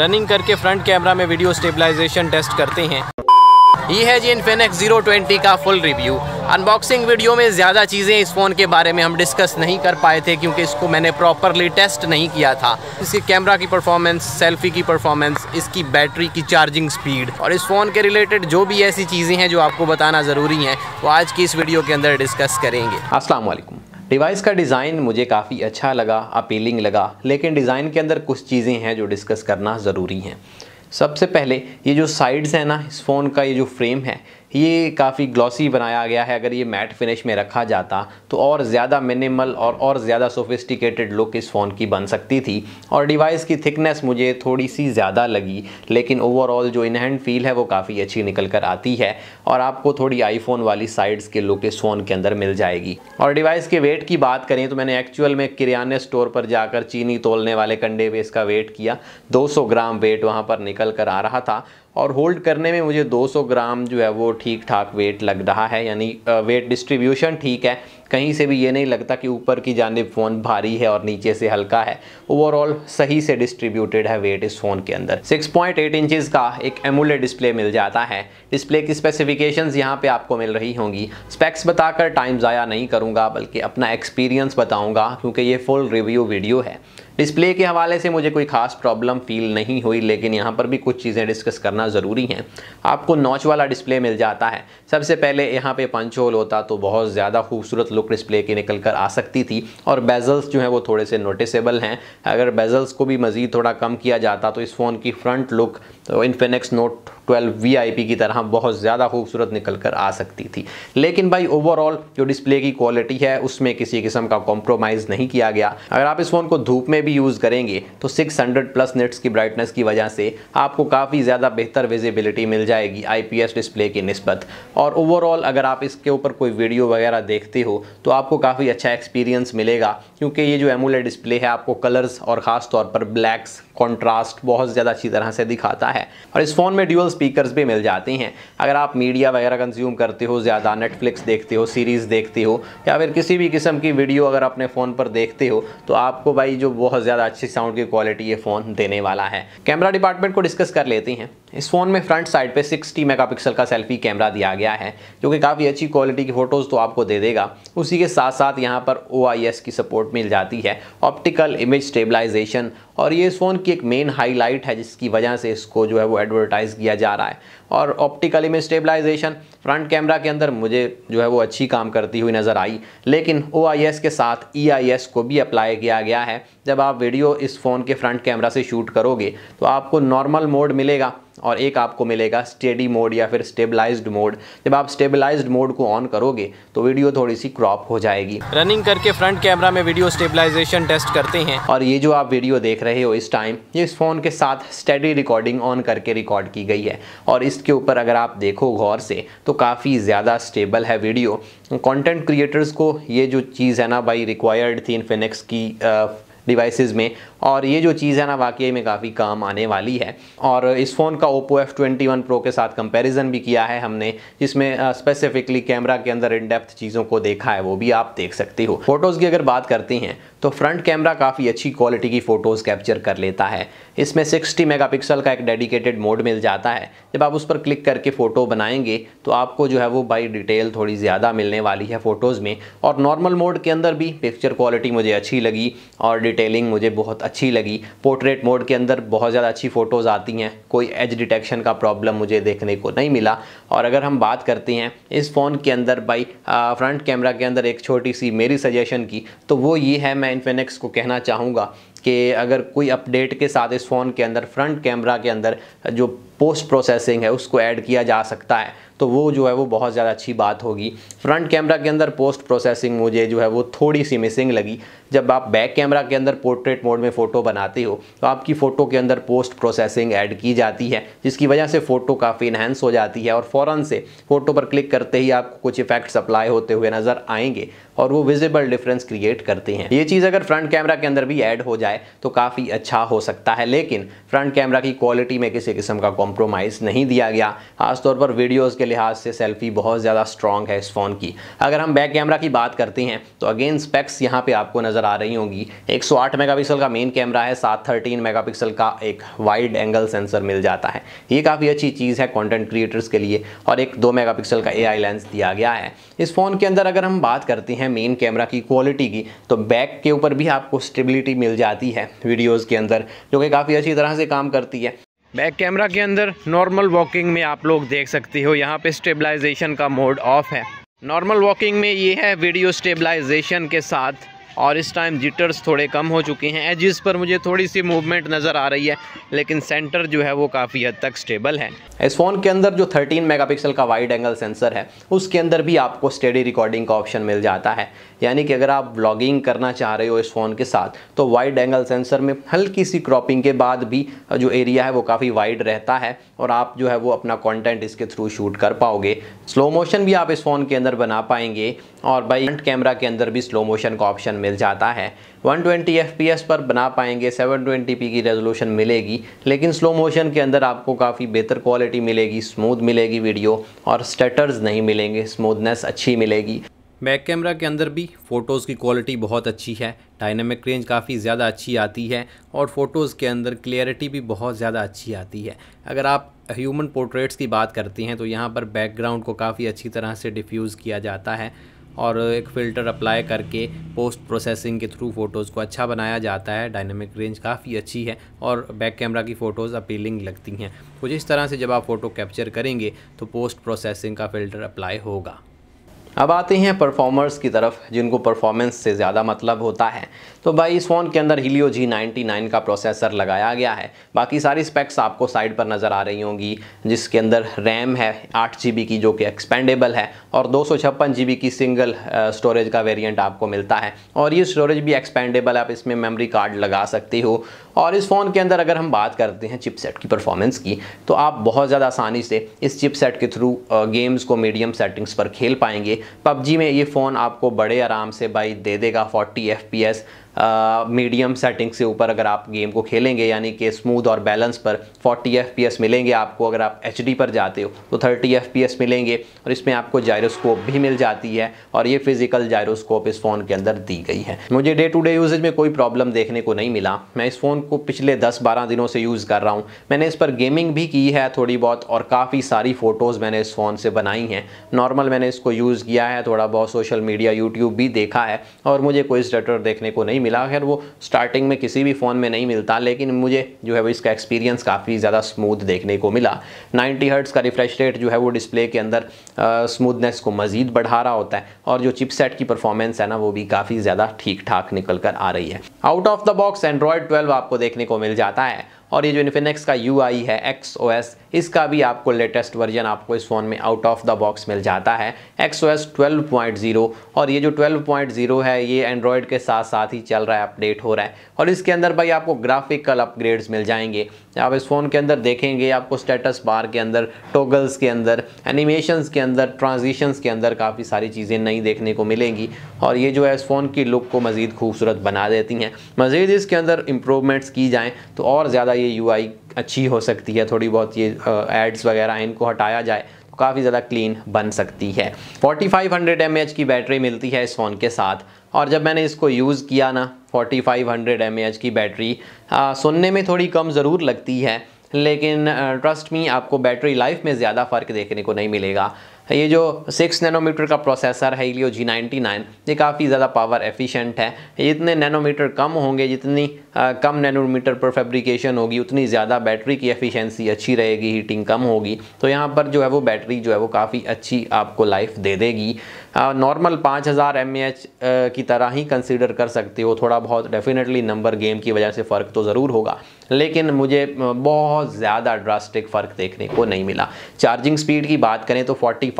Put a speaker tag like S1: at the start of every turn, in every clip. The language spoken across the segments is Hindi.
S1: रनिंग करके फ्रंट कैमरा में वीडियो स्टेबलाइजेशन टेस्ट करते हैं ये है जी इन्फिनिक्स जीरो ट्वेंटी का फुल रिव्यू अनबॉक्सिंग वीडियो में ज़्यादा चीज़ें इस फ़ोन के बारे में हम डिस्कस नहीं कर पाए थे क्योंकि इसको मैंने प्रॉपरली टेस्ट नहीं किया था इसके कैमरा की परफॉर्मेंस सेल्फी की परफॉर्मेंस इसकी बैटरी की चार्जिंग स्पीड और इस फ़ोन के रिलेटेड जो भी ऐसी चीज़ें हैं जो आपको बताना ज़रूरी हैं वो आज की इस वीडियो के अंदर डिस्कस करेंगे असलम डिवाइस का डिज़ाइन मुझे काफ़ी अच्छा लगा अपीलिंग लगा लेकिन डिज़ाइन के अंदर कुछ चीज़ें हैं जो डिस्कस करना ज़रूरी हैं सबसे पहले ये जो साइड्स हैं ना इस फ़ोन का ये जो फ्रेम है ये काफ़ी ग्लॉसी बनाया गया है अगर ये मैट फिनिश में रखा जाता तो और ज़्यादा मिनिमल और और ज़्यादा सोफिस्टिकेटेड लुक इस फ़ोन की बन सकती थी और डिवाइस की थिकनेस मुझे थोड़ी सी ज़्यादा लगी लेकिन ओवरऑल जो इनहैंड फील है वो काफ़ी अच्छी निकल कर आती है और आपको थोड़ी आईफोन वाली साइड्स के लुक इस फ़ोन के अंदर मिल जाएगी और डिवाइस के वेट की बात करें तो मैंने एक्चुअल में किरियाने स्टोर पर जाकर चीनी तोलने वाले कंडे पर इसका वेट किया दो ग्राम वेट वहाँ पर निकल कर आ रहा था और होल्ड करने में मुझे 200 ग्राम जो है वो ठीक ठाक वेट लग रहा है यानी वेट डिस्ट्रीब्यूशन ठीक है कहीं से भी ये नहीं लगता कि ऊपर की जानब फ़ोन भारी है और नीचे से हल्का है ओवरऑल सही से डिस्ट्रीब्यूटेड है वेट इस फ़ोन के अंदर 6.8 पॉइंट का एक एमुलर डिस्प्ले मिल जाता है डिस्प्ले की स्पेसिफिकेशंस यहाँ पे आपको मिल रही होंगी स्पेक्स बताकर टाइम ज़ाया नहीं करूँगा बल्कि अपना एक्सपीरियंस बताऊँगा क्योंकि ये फुल रिव्यू वीडियो है डिस्प्ले के हवाले से मुझे कोई ख़ास प्रॉब्लम फील नहीं हुई लेकिन यहाँ पर भी कुछ चीज़ें डिस्कस करना ज़रूरी हैं आपको नॉच वाला डिस्प्ले मिल जाता है सबसे पहले यहाँ पे पंच होल होता तो बहुत ज़्यादा खूबसूरत लुक डिस्प्ले की निकल कर आ सकती थी और बेजल्स जो हैं वो थोड़े से नोटिसेबल हैं अगर बेजल्स को भी मज़ीद थोड़ा कम किया जाता तो इस फ़ोन की फ्रंट लुक तो इनफिनिक्स नोट 12 वीआईपी की तरह बहुत ज़्यादा खूबसूरत निकल कर आ सकती थी लेकिन भाई ओवरऑल जो डिस्प्ले की क्वालिटी है उसमें किसी किस्म का कॉम्प्रोमाइज़ नहीं किया गया अगर आप इस फ़ोन को धूप में भी यूज़ करेंगे तो 600 प्लस निट्स की ब्राइटनेस की वजह से आपको काफ़ी ज़्यादा बेहतर विजिबिलिटी मिल जाएगी आई डिस्प्ले की नस्बत और ओवरऑल अगर आप इसके ऊपर कोई वीडियो वगैरह देखते हो तो आपको काफ़ी अच्छा एक्सपीरियंस मिलेगा क्योंकि ये जो एमुलेट डिस्प्ले है आपको कलर्स और ख़ास तौर पर ब्लैक्स कॉन्ट्रास्ट बहुत ज़्यादा अच्छी तरह से दिखाता है और इस फ़ोन में ड्यूल्स स्पीकर्स भी मिल जाती हैं अगर आप मीडिया वगैरह कंज्यूम करते हो ज़्यादा नेटफ्लिक्स देखते हो सीरीज़ देखते हो या फिर किसी भी किस्म की वीडियो अगर अपने फ़ोन पर देखते हो तो आपको भाई जो बहुत ज़्यादा अच्छी साउंड की क्वालिटी ये फ़ोन देने वाला है कैमरा डिपार्टमेंट को डिस्कस कर लेती हैं इस फ़ोन में फ्रंट साइड पे 60 मेगापिक्सल का सेल्फी कैमरा दिया गया है जो कि काफ़ी अच्छी क्वालिटी की फ़ोटोज़ तो आपको दे देगा उसी के साथ साथ यहाँ पर ओ की सपोर्ट मिल जाती है ऑप्टिकल इमेज स्टेबलाइजेशन और ये इस फ़ोन की एक मेन हाईलाइट है जिसकी वजह से इसको जो है वो एडवर्टाइज़ किया जा रहा है और optical image stabilisation front camera के अंदर मुझे जो है वो अच्छी काम करती हुई नज़र आई लेकिन ओ के साथ ई e को भी अप्लाई किया गया है जब आप वीडियो इस फ़ोन के फ्रंट कैमरा से शूट करोगे तो आपको नॉर्मल मोड मिलेगा और एक आपको मिलेगा स्टेडी मोड या फिर स्टेबलाइज्ड मोड जब आप स्टेबलाइज्ड मोड को ऑन करोगे तो वीडियो थोड़ी सी क्रॉप हो जाएगी रनिंग करके फ्रंट कैमरा में वीडियो स्टेबलाइजेशन टेस्ट करते हैं और ये जो आप वीडियो देख रहे हो इस टाइम ये इस फ़ोन के साथ स्टेडी रिकॉर्डिंग ऑन करके रिकॉर्ड की गई है और इसके ऊपर अगर आप देखो गौर से तो काफ़ी ज़्यादा स्टेबल है वीडियो कंटेंट क्रिएटर्स को ये जो चीज़ है ना भाई रिक्वायर्ड थी इनफिनिक्स की डिवाइसेस में और ये जो चीज़ है ना वाकई में काफ़ी काम आने वाली है और इस फ़ोन का Oppo F twenty one pro के साथ कंपैरिजन भी किया है हमने जिसमें स्पेसिफिकली कैमरा के अंदर इन डेप्थ चीज़ों को देखा है वो भी आप देख सकते हो फोटोज़ की अगर बात करते हैं तो फ्रंट कैमरा काफ़ी अच्छी क्वालिटी की फ़ोटोज़ कैप्चर कर लेता है इसमें सिक्सटी मेगा का एक डेडिकेटेड मोड मिल जाता है जब आप उस पर क्लिक करके फ़ोटो बनाएंगे तो आपको जो है वो बाई डिटेल थोड़ी ज़्यादा मिलने वाली है फ़ोटोज़ में और नॉर्मल मोड के अंदर भी पिक्चर क्वालिटी मुझे अच्छी लगी और डिटेलिंग मुझे बहुत अच्छी लगी पोर्ट्रेट मोड के अंदर बहुत ज़्यादा अच्छी फ़ोटोज़ आती हैं कोई एज डिटेक्शन का प्रॉब्लम मुझे देखने को नहीं मिला और अगर हम बात करते हैं इस फ़ोन के अंदर बाई फ्रंट कैमरा के अंदर एक छोटी सी मेरी सजेशन की तो वो ये है मैं इन्फिनिक्स को कहना चाहूँगा कि अगर कोई अपडेट के साथ इस फ़ोन के अंदर फ्रंट कैमरा के अंदर जो पोस्ट प्रोसेसिंग है उसको ऐड किया जा सकता है तो वो जो है वो बहुत ज़्यादा अच्छी बात होगी फ्रंट कैमरा के अंदर पोस्ट प्रोसेसिंग मुझे जो है वो थोड़ी सी मिसिंग लगी जब आप बैक कैमरा के अंदर पोर्ट्रेट मोड में फ़ोटो बनाते हो तो आपकी फ़ोटो के अंदर पोस्ट प्रोसेसिंग ऐड की जाती है जिसकी वजह से फ़ोटो काफ़ी इन्हेंस हो जाती है और फ़ौरन से फ़ोटो पर क्लिक करते ही आपको कुछ इफ़ेक्ट्स अप्लाई होते हुए नज़र आएंगे और वो विजिबल डिफरेंस क्रिएट करती हैं ये चीज़ अगर फ्रंट कैमरा के अंदर भी ऐड हो जाए तो काफ़ी अच्छा हो सकता है लेकिन फ्रंट कैमरा की क्वालिटी में किसी किस्म का कॉम्प्रोमाइज़ नहीं दिया गया खासतौर पर वीडियोज़ के लिहाज से सेल्फी बहुत ज़्यादा स्ट्रॉन्ग है इस फ़ोन की अगर हम बैक कैमरा की बात करते हैं तो अगेन स्पेक्स यहाँ पे आपको नज़र आ रही होंगी एक सौ का मेन कैमरा है सात थर्टीन का एक वाइड एंगल सेंसर मिल जाता है ये काफ़ी अच्छी चीज़ है कंटेंट क्रिएटर्स के लिए और एक दो मेगापिक्सल का एआई लेंस दिया गया है इस फ़ोन के अंदर अगर हम बात करते हैं है मेन कैमरा की क्वालिटी की तो बैक के ऊपर भी आपको स्टेबिलिटी मिल जाती है वीडियोज़ के अंदर जो कि काफ़ी अच्छी तरह से काम करती है बैक कैमरा के अंदर नॉर्मल वॉकिंग में आप लोग देख सकते हो यहाँ पे स्टेबलाइजेशन का मोड ऑफ है नॉर्मल वॉकिंग में ये है वीडियो स्टेबलाइजेशन के साथ और इस टाइम जिटर्स थोड़े कम हो चुके हैं एजिस पर मुझे थोड़ी सी मूवमेंट नज़र आ रही है लेकिन सेंटर जो है वो काफ़ी हद तक स्टेबल है इस फ़ोन के अंदर जो 13 मेगापिक्सल का वाइड एंगल सेंसर है उसके अंदर भी आपको स्टडी रिकॉर्डिंग का ऑप्शन मिल जाता है यानी कि अगर आप ब्लॉगिंग करना चाह रहे हो इस फ़ोन के साथ तो वाइड एंगल सेंसर में हल्की सी क्रॉपिंग के बाद भी जो एरिया है वो काफ़ी वाइड रहता है और आप जो है वो अपना कॉन्टेंट इसके थ्रू शूट कर पाओगे स्लो मोशन भी आप इस फ़ोन के अंदर बना पाएंगे और बाई कैमरा के अंदर भी स्लो मोशन का ऑप्शन मिल मिल जाता है 120 ट्वेंटी पर बना पाएंगे 720p की रेजोल्यूशन मिलेगी लेकिन स्लो मोशन के अंदर आपको काफ़ी बेहतर क्वालिटी मिलेगी स्मूथ मिलेगी वीडियो और स्टटर्स नहीं मिलेंगे स्मूथनेस अच्छी मिलेगी बैक कैमरा के अंदर भी फ़ोटोज़ की क्वालिटी बहुत अच्छी है डायनेमिक रेंज काफ़ी ज़्यादा अच्छी आती है और फ़ोटोज़ के अंदर क्लियरिटी भी बहुत ज़्यादा अच्छी आती है अगर आप ह्यूमन पोर्ट्रेट्स की बात करते हैं तो यहाँ पर बैकग्राउंड को काफ़ी अच्छी तरह से डिफ्यूज़ किया जाता है और एक फ़िल्टर अप्लाई करके पोस्ट प्रोसेसिंग के थ्रू फ़ोटोज़ को अच्छा बनाया जाता है डायनेमिक रेंज काफ़ी अच्छी है और बैक कैमरा की फ़ोटोज़ अपीलिंग लगती हैं कुछ तो इस तरह से जब आप फ़ोटो कैप्चर करेंगे तो पोस्ट प्रोसेसिंग का फ़िल्टर अप्लाई होगा अब आते हैं परफॉर्मर्स की तरफ जिनको परफॉर्मेंस से ज़्यादा मतलब होता है तो भाई इस फ़ोन के अंदर हीलियो जी नाइन्टी नाइन का प्रोसेसर लगाया गया है बाकी सारी स्पेक्स आपको साइड पर नज़र आ रही होंगी जिसके अंदर रैम है आठ जी की जो कि एक्सपेंडेबल है और दो सौ छप्पन जी की सिंगल स्टोरेज का वेरियंट आपको मिलता है और ये स्टोरेज भी एक्सपेंडेबल है आप इसमें मेमरी कार्ड लगा सकते हो और इस फ़ोन के अंदर अगर हम बात करते हैं चिपसेट की परफॉर्मेंस की तो आप बहुत ज़्यादा आसानी से इस चिपसेट के थ्रू गेम्स को मीडियम सेटिंग्स पर खेल पाएंगे पबजी में ये फ़ोन आपको बड़े आराम से भाई दे देगा फोर्टी एफ मीडियम सेटिंग से ऊपर अगर आप गेम को खेलेंगे यानी कि स्मूथ और बैलेंस पर 40 एफ मिलेंगे आपको अगर आप एच पर जाते हो तो 30 एफ मिलेंगे और इसमें आपको जायरोस्कोप भी मिल जाती है और ये फिजिकल जायरोस्कोप इस फ़ोन के अंदर दी गई है मुझे डे टू डे यूजेज में कोई प्रॉब्लम देखने को नहीं मिला मैं इस फ़ोन को पिछले दस बारह दिनों से यूज़ कर रहा हूँ मैंने इस पर गेमिंग भी की है थोड़ी बहुत और काफ़ी सारी फ़ोटोज़ मैंने इस फ़ोन से बनाई हैं नॉर्मल मैंने इसको यूज़ किया है थोड़ा बहुत सोशल मीडिया यूट्यूब भी देखा है और मुझे कोई स्टेटर देखने को नहीं मिला खैर वो स्टार्टिंग में किसी भी फ़ोन में नहीं मिलता लेकिन मुझे जो है वो इसका एक्सपीरियंस काफ़ी ज़्यादा स्मूथ देखने को मिला 90 हर्ट्स का रिफ्रेश रेट जो है वो डिस्प्ले के अंदर स्मूथनेस को मज़ीद बढ़ा रहा होता है और जो चिपसेट की परफॉर्मेंस है ना वो भी काफ़ी ज़्यादा ठीक ठाक निकल कर आ रही है out of the box Android twelve आपको देखने को मिल जाता है और ये जो इन्फिनिक्स का यू है एक्स ओ एस इसका भी आपको लेटेस्ट वर्जन आपको इस फ़ोन में आउट ऑफ द बॉक्स मिल जाता है X O S twelve point zero और ये जो ट्वेल्व पॉइंट ज़ीरो है ये एंड्रॉयड के साथ साथ ही चल रहा है अपडेट हो रहा है और इसके अंदर भाई आपको ग्राफिकल अपग्रेड्स मिल जाएंगे आप इस फ़ोन के अंदर देखेंगे आपको स्टेटस बार के अंदर टोगल्स के अंदर एनिमेशन के अंदर ट्रांजिशंस के अंदर काफ़ी सारी चीज़ें नई देखने को मिलेंगी और ये जो है इस फ़ोन की लुक को मज़ीद खूबसूरत बना देती हैं मज़ीद इसके अंदर इम्प्रूवमेंट्स की जाएँ तो और ज़्यादा ये यू अच्छी हो सकती है थोड़ी बहुत ये एड्स वगैरह इनको हटाया जाए तो काफ़ी ज़्यादा क्लीन बन सकती है 4500 फाइव की बैटरी मिलती है इस फ़ोन के साथ और जब मैंने इसको यूज़ किया ना 4500 फाइव की बैटरी आ, सुनने में थोड़ी कम ज़रूर लगती है लेकिन ट्रस्ट मी आपको बैटरी लाइफ में ज़्यादा फ़र्क देखने को नहीं मिलेगा ये जो 6 नैनोमीटर का प्रोसेसर है लियो जी नाइन्टी नाइन ये काफ़ी ज़्यादा पावर एफिशिएंट है जितने नैनोमीटर कम होंगे जितनी कम नैनोमीटर पर फेब्रिकेशन होगी उतनी ज़्यादा बैटरी की एफिशिएंसी अच्छी रहेगी हीटिंग कम होगी तो यहाँ पर जो है वो बैटरी जो है वो काफ़ी अच्छी आपको लाइफ दे देगी नॉर्मल पाँच हज़ार एम की तरह ही कंसिडर कर सकते हो थोड़ा बहुत डेफिनेटली नंबर गेम की वजह से फ़र्क तो ज़रूर होगा लेकिन मुझे बहुत ज़्यादा ड्रास्टिक फ़र्क देखने को नहीं मिला चार्जिंग स्पीड की बात करें तो फोर्टी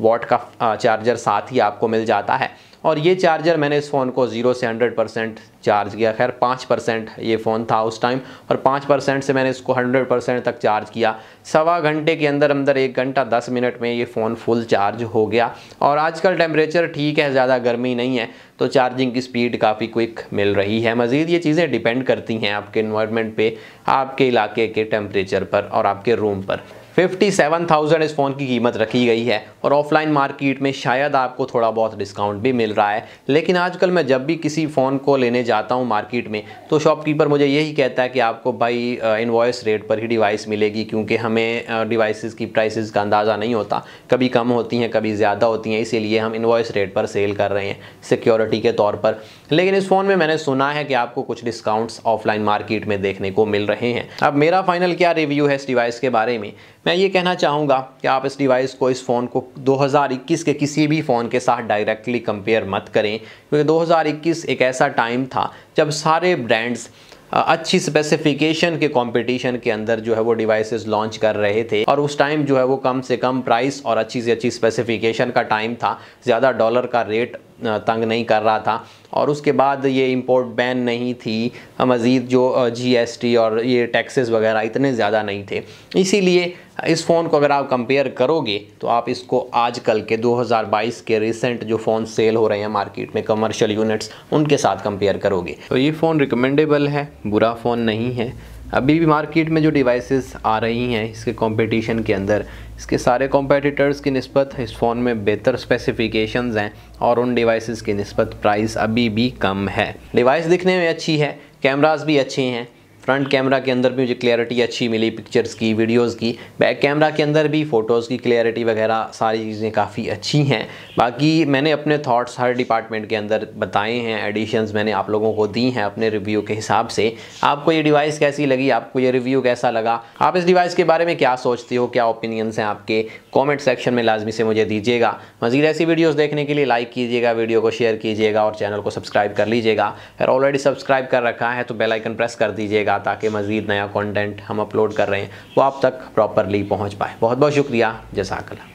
S1: वॉट का चार्जर साथ ही आपको मिल जाता है और ये चार्जर मैंने इस फ़ोन को ज़ीरो से हंड्रेड परसेंट चार्ज किया खैर पाँच परसेंट ये फ़ोन था उस टाइम और पाँच परसेंट से मैंने इसको हंड्रेड परसेंट तक चार्ज किया सवा घंटे के अंदर अंदर एक घंटा दस मिनट में ये फ़ोन फुल चार्ज हो गया और आजकल टेम्परेचर ठीक है ज़्यादा गर्मी नहीं है तो चार्जिंग की स्पीड काफ़ी क्विक मिल रही है मज़ीद ये चीज़ें डिपेंड करती हैं आपके इन्वायरमेंट पे आपके इलाके के टेम्परेचर पर और आपके रूम पर फिफ्टी सेवन थाउजेंड इस फ़ोन की कीमत रखी गई है और ऑफलाइन मार्केट में शायद आपको थोड़ा बहुत डिस्काउंट भी मिल रहा है लेकिन आजकल मैं जब भी किसी फ़ोन को लेने जाता हूँ मार्केट में तो शॉपकीपर मुझे यही कहता है कि आपको भाई इन्वॉइस रेट पर ही डिवाइस मिलेगी क्योंकि हमें डिवाइसेस की प्राइसेस का अंदाज़ा नहीं होता कभी कम होती हैं कभी ज़्यादा होती हैं इसीलिए हम इन्वॉइस रेट पर सेल कर रहे हैं सिक्योरिटी के तौर पर लेकिन इस फ़ोन में मैंने सुना है कि आपको कुछ डिस्काउंट्स ऑफलाइन मार्केट में देखने को मिल रहे हैं अब मेरा फाइनल क्या रिव्यू है इस डिवाइस के बारे में मैं ये कहना चाहूँगा कि आप इस डिवाइस को इस फ़ोन को 2021 के किसी भी फ़ोन के साथ डायरेक्टली कंपेयर मत करें क्योंकि 2021 एक ऐसा टाइम था जब सारे ब्रांड्स अच्छी स्पेसिफिकेशन के कंपटीशन के अंदर जो है वो डिवाइसेस लॉन्च कर रहे थे और उस टाइम जो है वो कम से कम प्राइस और अच्छी से अच्छी स्पेसिफिकेशन का टाइम था ज़्यादा डॉलर का रेट तंग नहीं कर रहा था और उसके बाद ये इम्पोर्ट बैन नहीं थी मज़ीद जो जीएसटी और ये टैक्सेस वगैरह इतने ज़्यादा नहीं थे इसीलिए इस फ़ोन को अगर आप कंपेयर करोगे तो आप इसको आजकल के 2022 के रिसेंट जो फ़ोन सेल हो रहे हैं मार्केट में कमर्शियल यूनिट्स उनके साथ कंपेयर करोगे तो ये फ़ोन रिकमेंडेबल है बुरा फ़ोन नहीं है अभी भी मार्केट में जो डिवाइसेस आ रही हैं इसके कंपटीशन के अंदर इसके सारे कॉम्पिटिटर्स की नस्बत इस फ़ोन में बेहतर स्पेसिफिकेशंस हैं और उन डिवाइसेस की नस्बत प्राइस अभी भी कम है डिवाइस दिखने में अच्छी है कैमराज भी अच्छे हैं फ्रंट कैमरा के अंदर भी मुझे क्लियरिटी अच्छी मिली पिक्चर्स की वीडियोस की बैक कैमरा के अंदर भी फ़ोटोज़ की क्लियरिटी वगैरह सारी चीज़ें काफ़ी अच्छी हैं बाकी मैंने अपने थॉट्स हर डिपार्टमेंट के अंदर बताए हैं एडिशंस मैंने आप लोगों को दी हैं अपने रिव्यू के हिसाब से आपको ये डिवाइस कैसी लगी आपको ये रिव्यू कैसा लगा आप इस डिवाइस के बारे में क्या सोचते हो क्या ओपिनियंस हैं आपके कॉमेंट सेक्शन में लाजमी से मुझे दीजिएगा मजीद ऐसी वीडियोज़ देखने के लिए लाइक कीजिएगा वीडियो को शेयर कीजिएगा और चैनल को सब्सक्राइब कर लीजिएगा अगर ऑलरेडी सब्सक्राइब कर रखा है तो बेलाइकन प्रेस कर दीजिएगा साथ ताकि मज़ीद नया कॉन्टेंट हम अपलोड कर रहे हैं वो आप तक प्रॉपरली पहुँच पाए बहुत बहुत शुक्रिया जैसा कल